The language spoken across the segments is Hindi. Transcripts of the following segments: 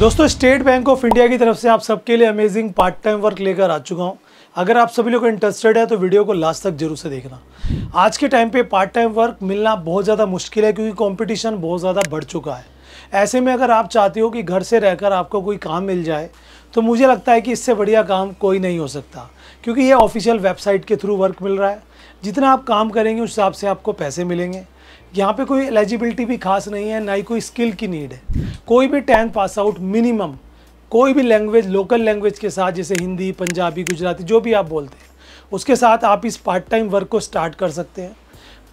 दोस्तों स्टेट बैंक ऑफ इंडिया की तरफ से आप सबके लिए अमेजिंग पार्ट टाइम वर्क लेकर आ चुका हूँ अगर आप सभी लोग इंटरेस्टेड है तो वीडियो को लास्ट तक जरूर से देखना आज के टाइम पे पार्ट टाइम वर्क मिलना बहुत ज़्यादा मुश्किल है क्योंकि कंपटीशन बहुत ज़्यादा बढ़ चुका है ऐसे में अगर आप चाहते हो कि घर से रहकर आपको कोई काम मिल जाए तो मुझे लगता है कि इससे बढ़िया काम कोई नहीं हो सकता क्योंकि ये ऑफिशियल वेबसाइट के थ्रू वर्क मिल रहा है जितना आप काम करेंगे उस हिसाब से आपको पैसे मिलेंगे यहाँ पे कोई एलिजिबिलिटी भी खास नहीं है ना ही कोई स्किल की नीड है कोई भी टेंथ पास आउट मिनिमम कोई भी लैंग्वेज लोकल लैंग्वेज के साथ जैसे हिंदी पंजाबी गुजराती जो भी आप बोलते हैं उसके साथ आप इस पार्ट टाइम वर्क को स्टार्ट कर सकते हैं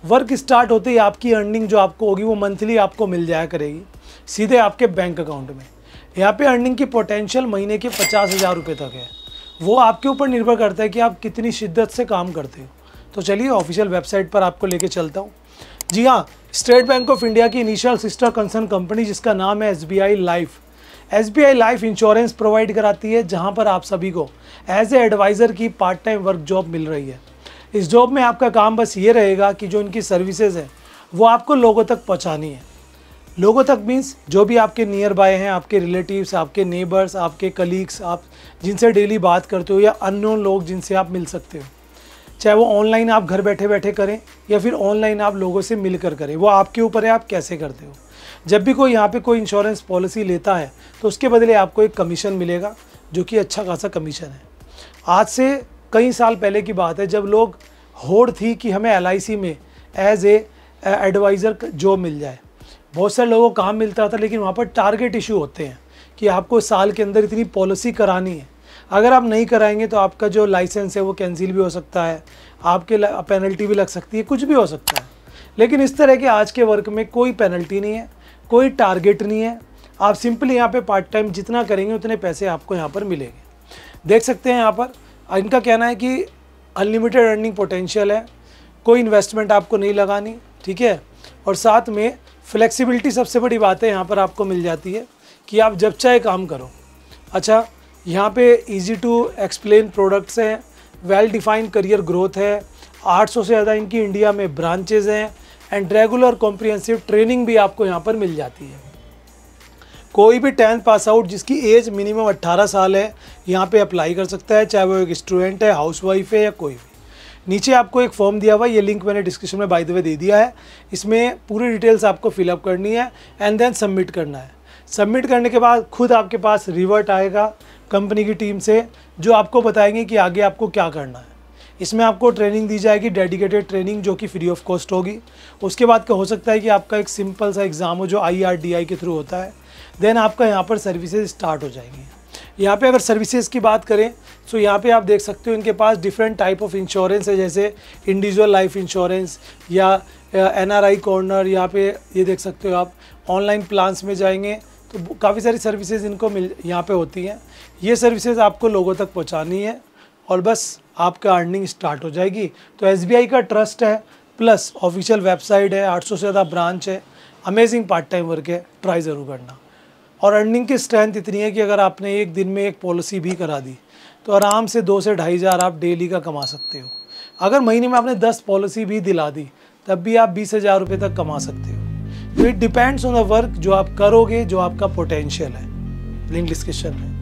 वर्क स्टार्ट होते ही आपकी अर्निंग जो आपको होगी वो मंथली आपको मिल जाया करेगी सीधे आपके बैंक अकाउंट में यहाँ पे अर्निंग की पोटेंशियल महीने के पचास हज़ार रुपये तक है वो आपके ऊपर निर्भर करता है कि आप कितनी शिद्दत से काम करते हो तो चलिए ऑफिशियल वेबसाइट पर आपको लेके चलता हूँ जी हाँ स्टेट बैंक ऑफ इंडिया की इनिशियल सिस्टर कंसर्न कंपनी जिसका नाम है S B I life S B I life insurance provide कराती है जहाँ पर आप सभी को एज ए एडवाइज़र की पार्ट टाइम वर्क जॉब मिल रही है इस जॉब में आपका काम बस ये रहेगा कि जो इनकी सर्विसेज हैं वो आपको लोगों तक पहुँचानी है लोगों तक मीन्स जो भी आपके नियर बाय हैं आपके रिलेटिव्स आपके नेबर्स आपके कलीग्स आप जिनसे डेली बात करते हो या अननोन लोग जिनसे आप मिल सकते हो चाहे वो ऑनलाइन आप घर बैठे बैठे करें या फिर ऑनलाइन आप लोगों से मिलकर करें वो आपके ऊपर है आप कैसे करते हो जब भी कोई यहाँ पे कोई इंश्योरेंस पॉलिसी लेता है तो उसके बदले आपको एक कमीशन मिलेगा जो कि अच्छा खासा कमीशन है आज से कई साल पहले की बात है जब लोग होड़ थी कि हमें एल में एज ए एडवाइज़र जॉब मिल जाए बहुत सारे लोगों को काम मिलता था लेकिन वहाँ पर टारगेट इशू होते हैं कि आपको साल के अंदर इतनी पॉलिसी करानी है अगर आप नहीं कराएंगे तो आपका जो लाइसेंस है वो कैंसिल भी हो सकता है आपके पेनल्टी भी लग सकती है कुछ भी हो सकता है लेकिन इस तरह के आज के वर्क में कोई पेनल्टी नहीं है कोई टारगेट नहीं है आप सिंपली यहाँ पे पार्ट टाइम जितना करेंगे उतने पैसे आपको यहाँ पर मिलेंगे देख सकते हैं यहाँ पर इनका कहना है कि अनलिमिटेड अर्निंग पोटेंशियल है कोई इन्वेस्टमेंट आपको नहीं लगानी ठीक है और साथ में फ्लेक्सिबिलिटी सबसे बड़ी बात है यहाँ पर आपको मिल जाती है कि आप जब चाहे काम करो अच्छा यहाँ पे इजी टू एक्सप्लेन प्रोडक्ट्स हैं वेल डिफाइंड करियर ग्रोथ है 800 से ज़्यादा इनकी इंडिया में ब्रांचेज हैं एंड रेगुलर कॉम्प्रिहेंसिव ट्रेनिंग भी आपको यहाँ पर मिल जाती है कोई भी टेंथ पास आउट जिसकी एज मिनिमम 18 साल है यहाँ पे अप्लाई कर सकता है चाहे वो एक स्टूडेंट है हाउस वाइफ है या कोई भी नीचे आपको एक फॉर्म दिया हुआ है ये लिंक मैंने डिस्क्रिप्शन में बाय द वे दे दिया है इसमें पूरी डिटेल्स आपको फिलअप करनी है एंड देन सबमिट करना है सबमिट करने के बाद खुद आपके पास रिवर्ट आएगा कंपनी की टीम से जो आपको बताएंगे कि आगे आपको क्या करना है इसमें आपको ट्रेनिंग दी जाएगी डेडिकेटेड ट्रेनिंग जो कि फ्री ऑफ कॉस्ट होगी उसके बाद का हो सकता है कि आपका एक सिंपल सा एग्ज़ाम हो जो आई के थ्रू होता है देन आपका यहाँ पर सर्विसेज स्टार्ट हो जाएंगी यहाँ पे अगर सर्विसेज की बात करें तो यहाँ पे आप देख सकते हो इनके पास डिफरेंट टाइप ऑफ इंश्योरेंस है जैसे इंडिविजुअल लाइफ इंश्योरेंस या एन आर आई कॉर्नर यहाँ पे ये देख सकते हो आप ऑनलाइन प्लान्स में जाएंगे तो काफ़ी सारी सर्विसेज इनको मिल यहाँ पे होती हैं ये सर्विसेज आपको लोगों तक पहुँचानी है और बस आपका अर्निंग स्टार्ट हो जाएगी तो एस का ट्रस्ट है प्लस ऑफिशियल वेबसाइट है 800 से ज़्यादा ब्रांच है अमेजिंग पार्ट टाइम वर्क है ट्राई ज़रूर करना और अर्निंग की स्ट्रेंथ इतनी है कि अगर आपने एक दिन में एक पॉलिसी भी करा दी तो आराम से दो से ढाई हज़ार आप डेली का कमा सकते हो अगर महीने में आपने दस पॉलिसी भी दिला दी तब भी आप बीस हज़ार रुपये तक कमा सकते हो तो it depends on the work जो आप करोगे जो आपका पोटेंशियल है लिंक डिस्कशन में